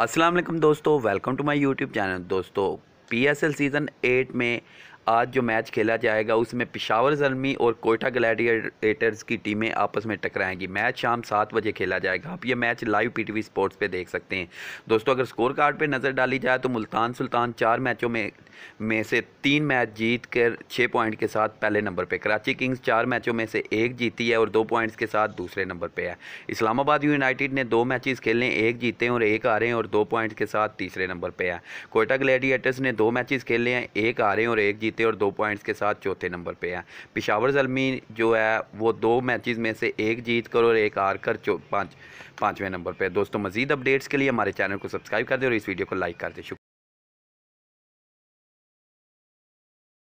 असलम दोस्तों welcome to my YouTube channel दोस्तों PSL season eight में आज जो मैच खेला जाएगा उसमें पिशावर जलमी और कोयटा ग्लैडिएटर्स की टीमें आपस में टकराएंगी मैच शाम सात बजे खेला जाएगा आप ये मैच लाइव पीटीवी स्पोर्ट्स पे देख सकते हैं दोस्तों अगर स्कोर कार्ड पे नज़र डाली जाए तो मुल्तान सुल्तान चार मैचों में में से तीन मैच जीत कर छः पॉइंट के साथ पहले नंबर पर कराची किंग्स चार मैचों में से एक जीती है और दो पॉइंट्स के साथ दूसरे नंबर पर है इस्लामाबाद यूनाइटेड ने दो मैचेस खेले एक जीते और एक हारे हैं और दो पॉइंट्स के साथ तीसरे नंबर पर है कोयटा ग्लैडिएटर्स ने दो मैचेस खेले हैं एक हारे और एक जीते जीते और दो पॉइंट्स के साथ चौथे नंबर पे हैं पिशावर जलमी जो है वो दो मैचेस में से एक जीत कर और एक हार कर पाँच पाँचवें नंबर पर दोस्तों मजीद अपडेट्स के लिए हमारे चैनल को सब्सक्राइब कर दें और इस वीडियो को लाइक कर दें